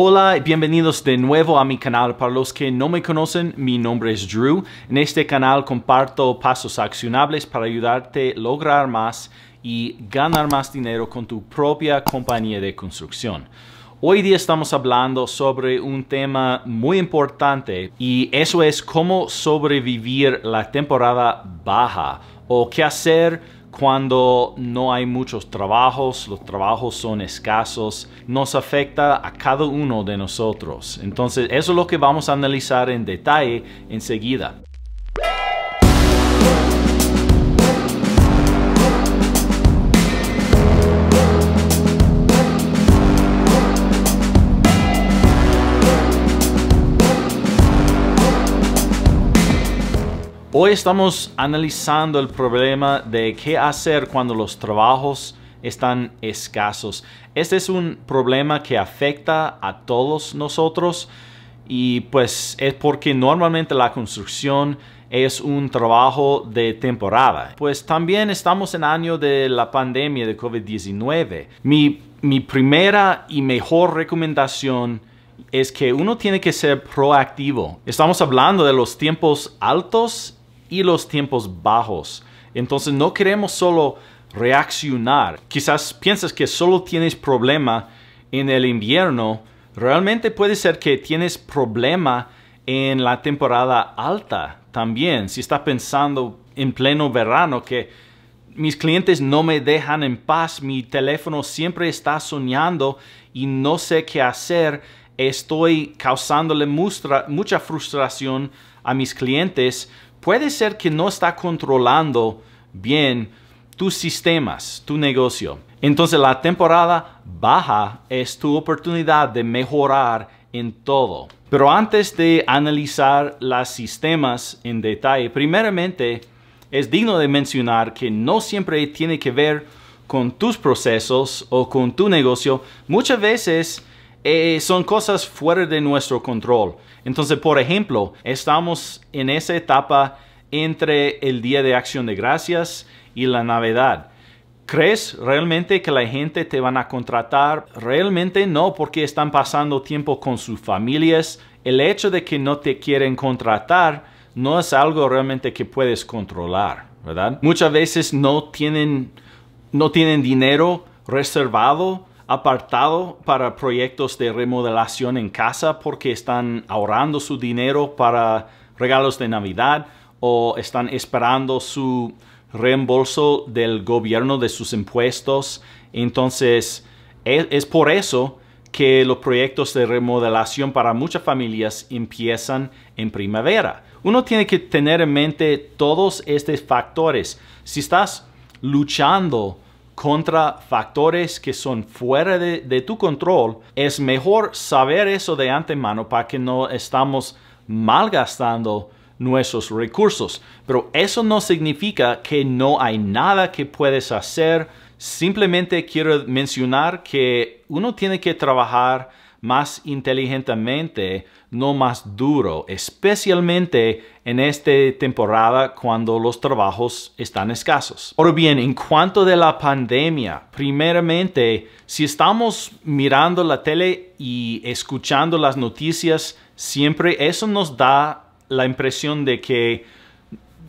Hola y bienvenidos de nuevo a mi canal. Para los que no me conocen, mi nombre es Drew. En este canal comparto pasos accionables para ayudarte a lograr más y ganar más dinero con tu propia compañía de construcción. Hoy día estamos hablando sobre un tema muy importante y eso es cómo sobrevivir la temporada baja o qué hacer cuando no hay muchos trabajos, los trabajos son escasos, nos afecta a cada uno de nosotros. Entonces, eso es lo que vamos a analizar en detalle enseguida. Hoy estamos analizando el problema de qué hacer cuando los trabajos están escasos. Este es un problema que afecta a todos nosotros y pues es porque normalmente la construcción es un trabajo de temporada. Pues también estamos en año de la pandemia de COVID-19. Mi, mi primera y mejor recomendación es que uno tiene que ser proactivo. Estamos hablando de los tiempos altos y los tiempos bajos. Entonces no queremos solo reaccionar. Quizás piensas que solo tienes problema en el invierno. Realmente puede ser que tienes problema en la temporada alta también. Si estás pensando en pleno verano que mis clientes no me dejan en paz, mi teléfono siempre está soñando y no sé qué hacer, estoy causándole mucha frustración a mis clientes puede ser que no está controlando bien tus sistemas, tu negocio. Entonces la temporada baja es tu oportunidad de mejorar en todo. Pero antes de analizar los sistemas en detalle, primeramente es digno de mencionar que no siempre tiene que ver con tus procesos o con tu negocio. Muchas veces eh, son cosas fuera de nuestro control. Entonces, por ejemplo, estamos en esa etapa entre el Día de Acción de Gracias y la Navidad. ¿Crees realmente que la gente te van a contratar? Realmente no, porque están pasando tiempo con sus familias. El hecho de que no te quieren contratar no es algo realmente que puedes controlar, ¿verdad? Muchas veces no tienen, no tienen dinero reservado apartado para proyectos de remodelación en casa porque están ahorrando su dinero para regalos de Navidad o están esperando su reembolso del gobierno de sus impuestos. Entonces, es, por eso que los proyectos de remodelación para muchas familias empiezan en primavera. Uno tiene que tener en mente todos estos factores. Si estás luchando contra factores que son fuera de, tu control, es mejor saber eso de antemano para que no estamos malgastando nuestros recursos. Pero eso no significa que no hay nada que puedes hacer. Simplemente quiero mencionar que uno tiene que trabajar más inteligentemente, no más duro, especialmente en esta temporada cuando los trabajos están escasos. Ahora bien, en cuanto de la pandemia, primeramente, si estamos mirando la tele y escuchando las noticias, siempre eso nos da la impresión de que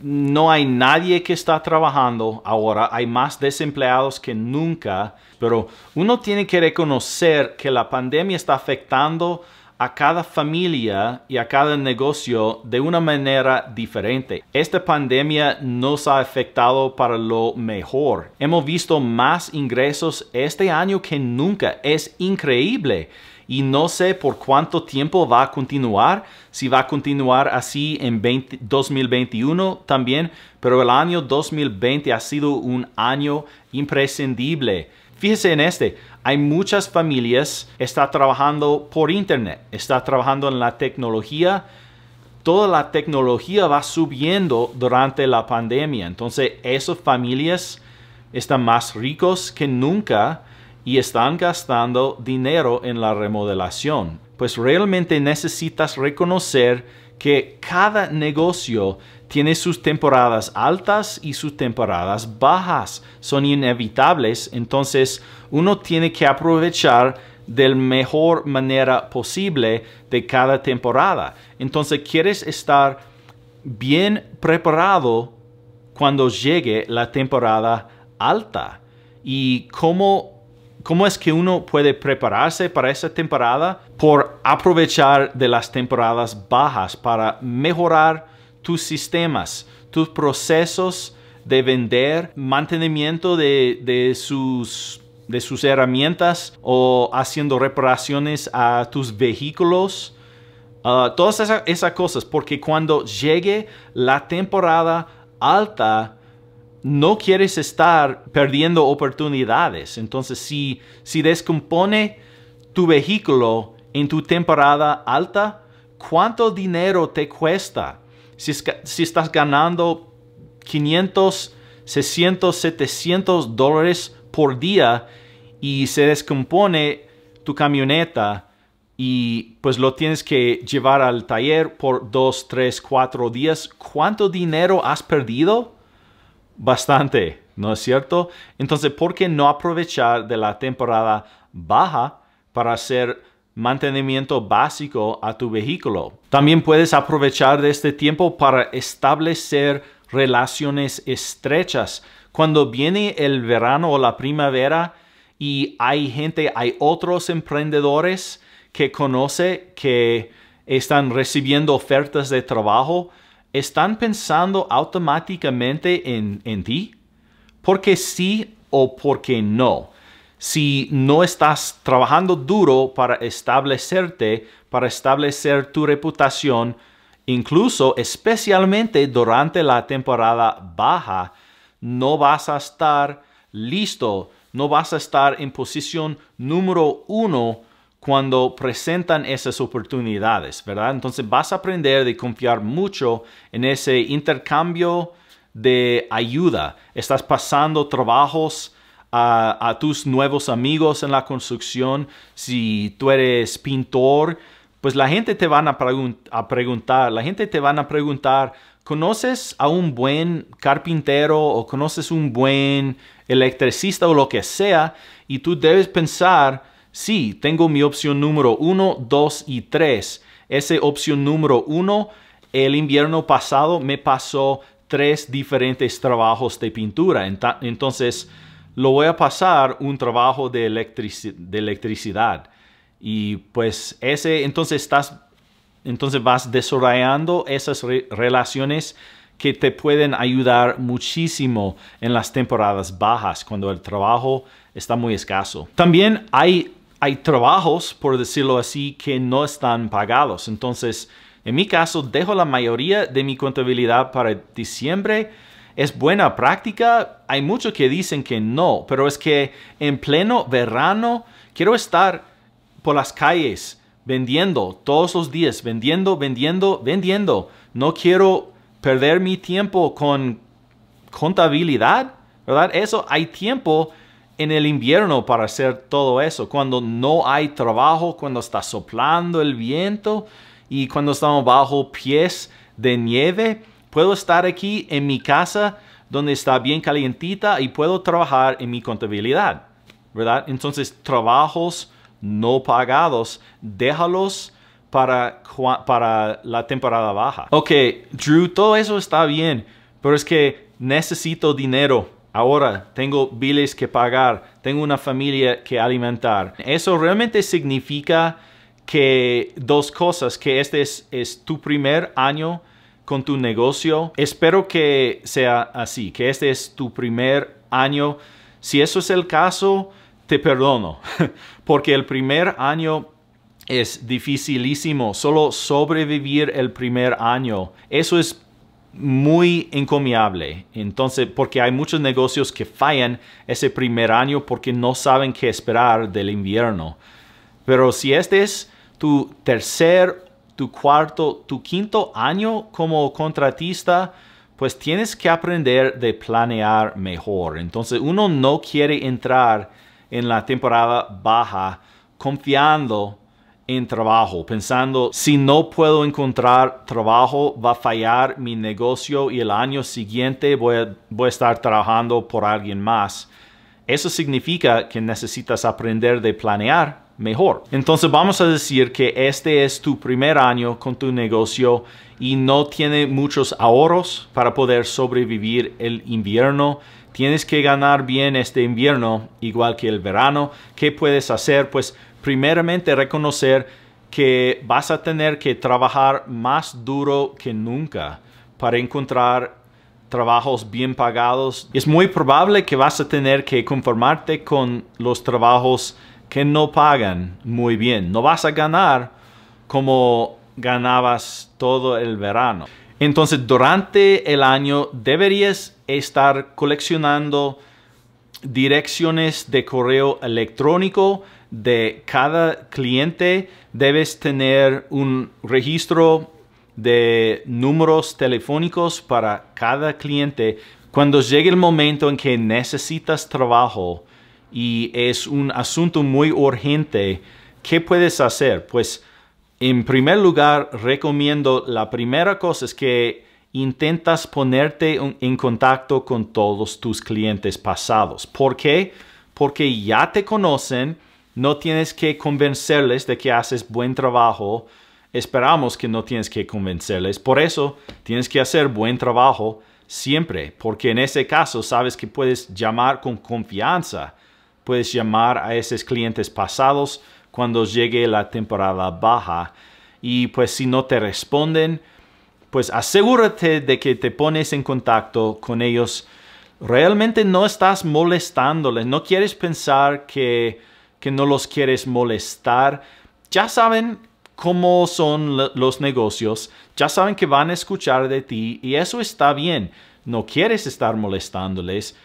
no hay nadie que está trabajando ahora, hay más desempleados que nunca, pero uno tiene que reconocer que la pandemia está afectando a cada familia y a cada negocio de una manera diferente. Esta pandemia nos ha afectado para lo mejor. Hemos visto más ingresos este año que nunca. Es increíble. Y no sé por cuánto tiempo va a continuar, si va a continuar así en 2021 también, pero el año 2020 ha sido un año imprescindible. Fíjese en este, hay muchas familias, está trabajando por internet, está trabajando en la tecnología. Toda la tecnología va subiendo durante la pandemia. Entonces, esas familias están más ricos que nunca y están gastando dinero en la remodelación. Pues realmente necesitas reconocer que cada negocio tiene sus temporadas altas y sus temporadas bajas. Son inevitables, entonces uno tiene que aprovechar de la mejor manera posible de cada temporada. Entonces quieres estar bien preparado cuando llegue la temporada alta. ¿Y cómo ¿Cómo es que uno puede prepararse para esa temporada por aprovechar de las temporadas bajas para mejorar tus sistemas, tus procesos de vender, mantenimiento de, sus de sus herramientas o haciendo reparaciones a tus vehículos. Ah, todas esas, cosas, porque cuando llegue la temporada alta no quieres estar perdiendo oportunidades. Entonces, si, si descompone tu vehículo en tu temporada alta, ¿cuánto dinero te cuesta? Si, si estás ganando 500, 600, 700 dólares por día y se descompone tu camioneta y pues lo tienes que llevar al taller por 2, 3, 4 días, ¿cuánto dinero has perdido? bastante, ¿no es cierto? Entonces, ¿por qué no aprovechar de la temporada baja para hacer mantenimiento básico a tu vehículo? También puedes aprovechar de este tiempo para establecer relaciones estrechas. Cuando viene el verano o la primavera y hay gente, hay otros emprendedores que conoce que están recibiendo ofertas de trabajo, están pensando automáticamente en, en ti? Porque sí o porque no. Si no estás trabajando duro para establecerte, para establecer tu reputación, incluso especialmente durante la temporada baja, no vas a estar listo, no vas a estar en posición número uno cuando presentan esas oportunidades, ¿verdad? Entonces vas a aprender de confiar mucho en ese intercambio de ayuda. Estás pasando trabajos a, tus nuevos amigos en la construcción. Si tú eres pintor, pues la gente te van a, a preguntar, la gente te van a preguntar, ¿conoces a un buen carpintero o conoces un buen electricista o lo que sea? Y tú debes pensar, Sí, tengo mi opción número 1, 2 y 3. Ese opción número 1, el invierno pasado me pasó tres diferentes trabajos de pintura. Entonces, lo voy a pasar un trabajo de, electricidad. Y pues ese, entonces estás, entonces vas desarrollando esas relaciones que te pueden ayudar muchísimo en las temporadas bajas, cuando el trabajo está muy escaso. También hay hay trabajos, por decirlo así, que no están pagados. Entonces, en mi caso, dejo la mayoría de mi contabilidad para diciembre. ¿Es buena práctica? Hay muchos que dicen que no, pero es que en pleno verano quiero estar por las calles vendiendo todos los días, vendiendo, vendiendo, vendiendo. No quiero perder mi tiempo con contabilidad, ¿verdad? Eso hay tiempo en el invierno para hacer todo eso, cuando no hay trabajo, cuando está soplando el viento y cuando estamos bajo pies de nieve. Puedo estar aquí en mi casa donde está bien calientita y puedo trabajar en mi contabilidad, ¿verdad? Entonces, trabajos no pagados, déjalos para, para la temporada baja. Ok, Drew, todo eso está bien, pero es que necesito dinero Ahora tengo biles que pagar, tengo una familia que alimentar. Eso realmente significa que dos cosas, que este es, es tu primer año con tu negocio. Espero que sea así, que este es tu primer año. Si eso es el caso, te perdono, porque el primer año es dificilísimo, solo sobrevivir el primer año. Eso es muy encomiable. Entonces, porque hay muchos negocios que fallan ese primer año porque no saben qué esperar del invierno. Pero si este es tu tercer, tu cuarto, tu quinto año como contratista, pues tienes que aprender de planear mejor. Entonces, uno no quiere entrar en la temporada baja confiando en trabajo, pensando, si no puedo encontrar trabajo, va a fallar mi negocio y el año siguiente voy a, voy a estar trabajando por alguien más. Eso significa que necesitas aprender de planear mejor. Entonces vamos a decir que este es tu primer año con tu negocio y no tiene muchos ahorros para poder sobrevivir el invierno. Tienes que ganar bien este invierno, igual que el verano. ¿Qué puedes hacer? Pues primeramente reconocer que vas a tener que trabajar más duro que nunca para encontrar trabajos bien pagados. Es muy probable que vas a tener que conformarte con los trabajos que no pagan muy bien. No vas a ganar como ganabas todo el verano. Entonces, durante el año deberías estar coleccionando direcciones de correo electrónico de cada cliente debes tener un registro de números telefónicos para cada cliente. Cuando llegue el momento en que necesitas trabajo y es un asunto muy urgente, ¿qué puedes hacer? Pues en primer lugar recomiendo la primera cosa es que intentas ponerte en contacto con todos tus clientes pasados. ¿Por qué? Porque ya te conocen, no tienes que convencerles de que haces buen trabajo. Esperamos que no tienes que convencerles. Por eso tienes que hacer buen trabajo siempre, porque en ese caso sabes que puedes llamar con confianza. Puedes llamar a esos clientes pasados cuando llegue la temporada baja. Y pues si no te responden, pues asegúrate de que te pones en contacto con ellos. Realmente no estás molestándoles, no quieres pensar que que no los quieres molestar. Ya saben cómo son los negocios, ya saben que van a escuchar de ti y eso está bien. No quieres estar molestándoles.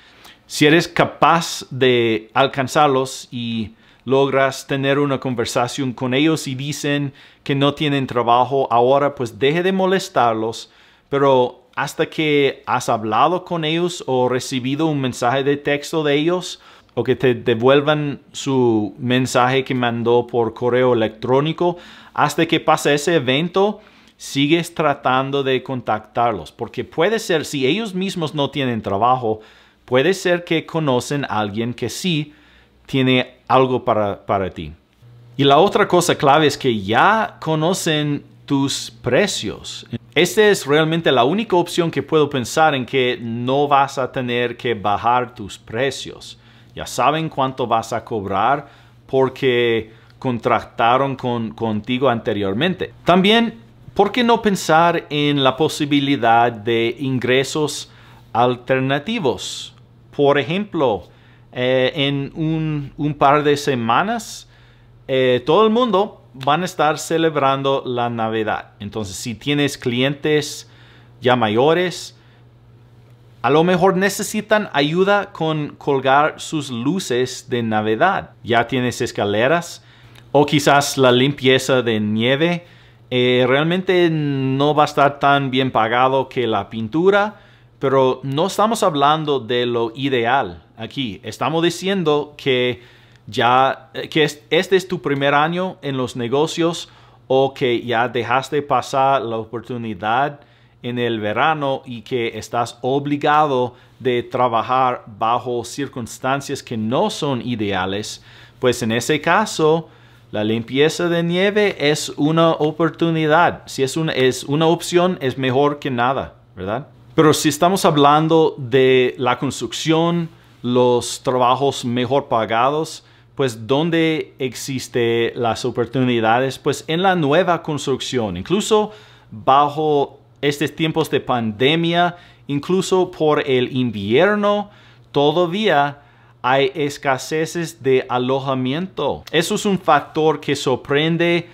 Si eres capaz de alcanzarlos y logras tener una conversación con ellos y dicen que no tienen trabajo ahora, pues deje de molestarlos. Pero hasta que has hablado con ellos o recibido un mensaje de texto de ellos o que te devuelvan su mensaje que mandó por correo electrónico. Hasta que pase ese evento, sigues tratando de contactarlos, porque puede ser, si ellos mismos no tienen trabajo, puede ser que conocen a alguien que sí tiene algo para, para ti. Y la otra cosa clave es que ya conocen tus precios. Esta es realmente la única opción que puedo pensar en que no vas a tener que bajar tus precios ya saben cuánto vas a cobrar porque contrataron contigo anteriormente. También, ¿por qué no pensar en la posibilidad de ingresos alternativos? Por ejemplo, eh, en un, par de semanas, eh, todo el mundo van a estar celebrando la Navidad. Entonces, si tienes clientes ya mayores, a lo mejor necesitan ayuda con colgar sus luces de Navidad. Ya tienes escaleras o quizás la limpieza de nieve. Eh, realmente no va a estar tan bien pagado que la pintura, pero no estamos hablando de lo ideal aquí. Estamos diciendo que ya eh, que este es tu primer año en los negocios o que ya dejaste pasar la oportunidad en el verano y que estás obligado de trabajar bajo circunstancias que no son ideales, pues en ese caso la limpieza de nieve es una oportunidad. Si es una, es una opción, es mejor que nada, ¿verdad? Pero si estamos hablando de la construcción, los trabajos mejor pagados, pues dónde existen las oportunidades, pues en la nueva construcción, incluso bajo estos tiempos de pandemia, incluso por el invierno, todavía hay escaseces de alojamiento. Eso es un factor que sorprende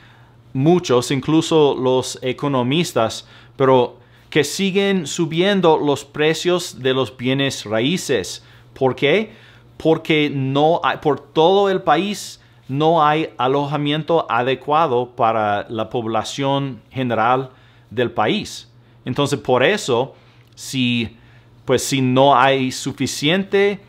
muchos, incluso los economistas, pero que siguen subiendo los precios de los bienes raíces. ¿Por qué? Porque no por todo el país no hay alojamiento adecuado para la población general del país. Entonces, por eso, si, pues, si no hay suficiente,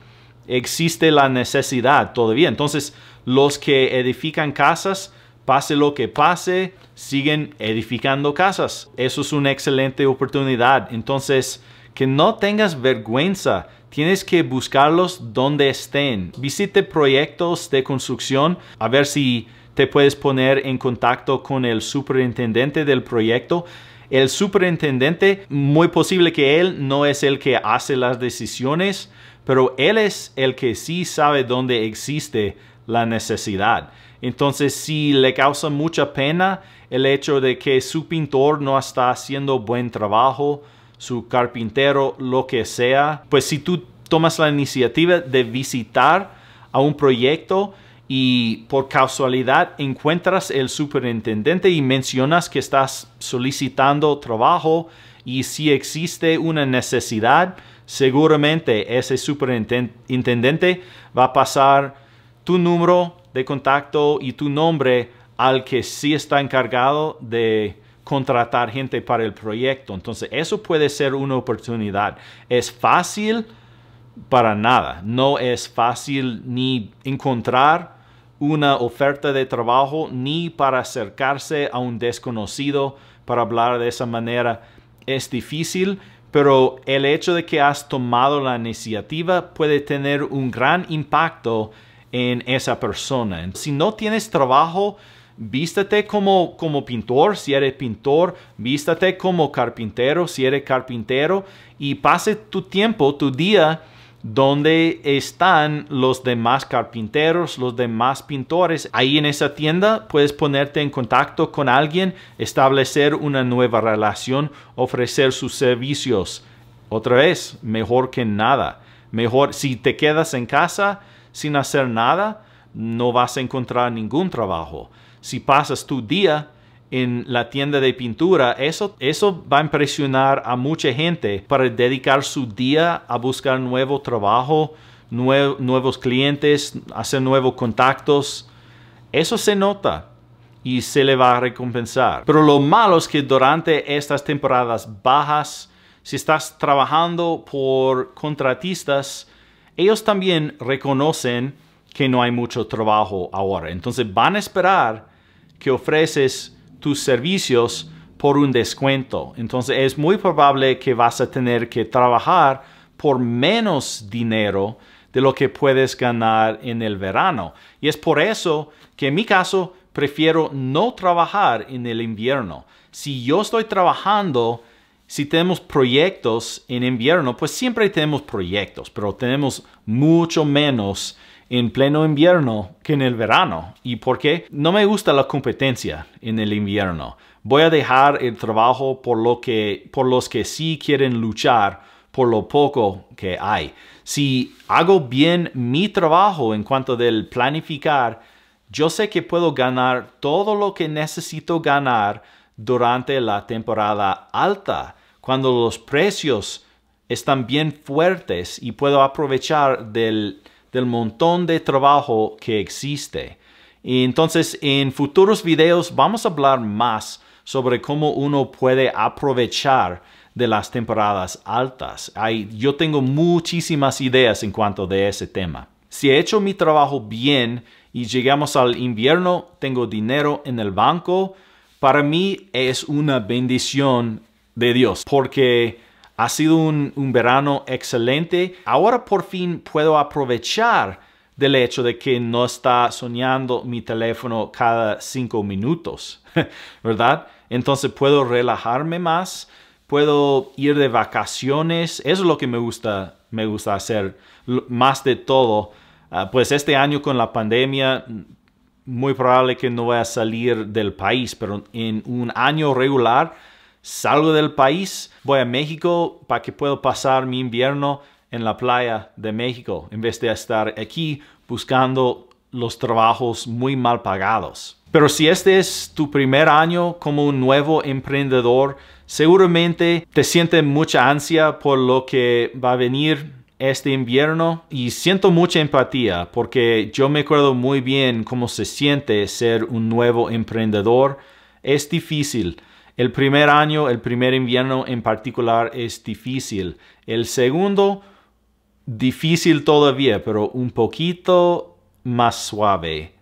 existe la necesidad todavía. Entonces, los que edifican casas, pase lo que pase, siguen edificando casas. Eso es una excelente oportunidad. Entonces, que no tengas vergüenza. Tienes que buscarlos donde estén. Visite proyectos de construcción a ver si te puedes poner en contacto con el superintendente del proyecto el superintendente, muy posible que él no es el que hace las decisiones, pero él es el que sí sabe dónde existe la necesidad. Entonces, si le causa mucha pena el hecho de que su pintor no está haciendo buen trabajo, su carpintero, lo que sea, pues si tú tomas la iniciativa de visitar a un proyecto, y por casualidad encuentras el superintendente y mencionas que estás solicitando trabajo y si existe una necesidad, seguramente ese superintendente va a pasar tu número de contacto y tu nombre al que sí está encargado de contratar gente para el proyecto. Entonces, eso puede ser una oportunidad. Es fácil para nada. No es fácil ni encontrar una oferta de trabajo ni para acercarse a un desconocido para hablar de esa manera. Es difícil, pero el hecho de que has tomado la iniciativa puede tener un gran impacto en esa persona. Si no tienes trabajo, vístate como, como pintor, si eres pintor, vístate como carpintero, si eres carpintero, y pase tu tiempo, tu día, donde están los demás carpinteros, los demás pintores. Ahí en esa tienda puedes ponerte en contacto con alguien, establecer una nueva relación, ofrecer sus servicios. Otra vez, mejor que nada. Mejor si te quedas en casa sin hacer nada, no vas a encontrar ningún trabajo. Si pasas tu día en la tienda de pintura, eso, eso va a impresionar a mucha gente para dedicar su día a buscar nuevo trabajo, nuevos clientes, hacer nuevos contactos. Eso se nota y se le va a recompensar. Pero lo malo es que durante estas temporadas bajas, si estás trabajando por contratistas, ellos también reconocen que no hay mucho trabajo ahora. Entonces van a esperar que ofreces tus servicios por un descuento. Entonces es muy probable que vas a tener que trabajar por menos dinero de lo que puedes ganar en el verano. Y es por eso que en mi caso prefiero no trabajar en el invierno. Si yo estoy trabajando, si tenemos proyectos en invierno, pues siempre tenemos proyectos, pero tenemos mucho menos en pleno invierno que en el verano. ¿Y por qué? No me gusta la competencia en el invierno. Voy a dejar el trabajo por, lo que, por los que sí quieren luchar por lo poco que hay. Si hago bien mi trabajo en cuanto del planificar, yo sé que puedo ganar todo lo que necesito ganar durante la temporada alta, cuando los precios están bien fuertes y puedo aprovechar del del montón de trabajo que existe. Y entonces en futuros videos vamos a hablar más sobre cómo uno puede aprovechar de las temporadas altas. yo tengo muchísimas ideas en cuanto a ese tema. Si he hecho mi trabajo bien y llegamos al invierno, tengo dinero en el banco, para mí es una bendición de Dios porque ha sido un, verano excelente. Ahora por fin puedo aprovechar del hecho de que no está soñando mi teléfono cada cinco minutos, ¿verdad? Entonces puedo relajarme más, puedo ir de vacaciones, eso es lo que me gusta, me gusta hacer más de todo. Ah, pues este año con la pandemia, muy probable que no voy a salir del país, pero en un año regular, salgo del país, voy a México para que pueda pasar mi invierno en la playa de México, en vez de estar aquí buscando los trabajos muy mal pagados. Pero si este es tu primer año como un nuevo emprendedor, seguramente te sientes mucha ansia por lo que va a venir este invierno y siento mucha empatía porque yo me acuerdo muy bien cómo se siente ser un nuevo emprendedor. Es difícil el primer año, el primer invierno en particular es difícil. El segundo, difícil todavía, pero un poquito más suave.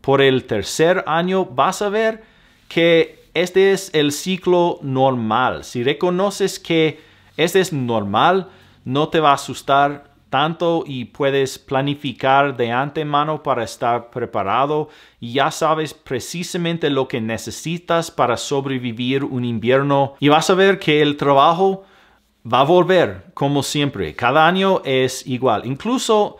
Por el tercer año vas a ver que este es el ciclo normal. Si reconoces que este es normal, no te va a asustar tanto y puedes planificar de antemano para estar preparado y ya sabes precisamente lo que necesitas para sobrevivir un invierno y vas a ver que el trabajo va a volver como siempre. Cada año es igual. Incluso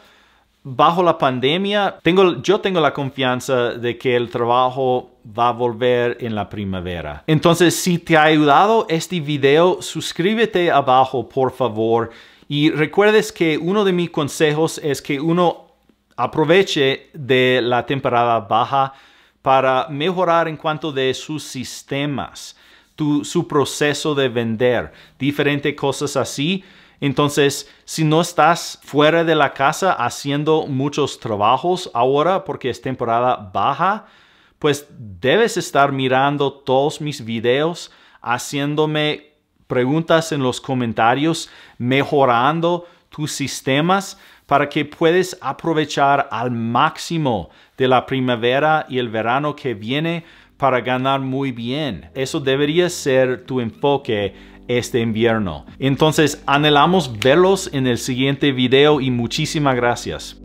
bajo la pandemia, tengo, yo tengo la confianza de que el trabajo va a volver en la primavera. Entonces, si te ha ayudado este video, suscríbete abajo, por favor. Y recuerdes que uno de mis consejos es que uno aproveche de la temporada baja para mejorar en cuanto de sus sistemas, su proceso de vender, diferentes cosas así. Entonces, si no estás fuera de la casa haciendo muchos trabajos ahora porque es temporada baja, pues debes estar mirando todos mis videos, haciéndome preguntas en los comentarios, mejorando tus sistemas para que puedes aprovechar al máximo de la primavera y el verano que viene para ganar muy bien. Eso debería ser tu enfoque este invierno. Entonces, anhelamos verlos en el siguiente video y muchísimas gracias.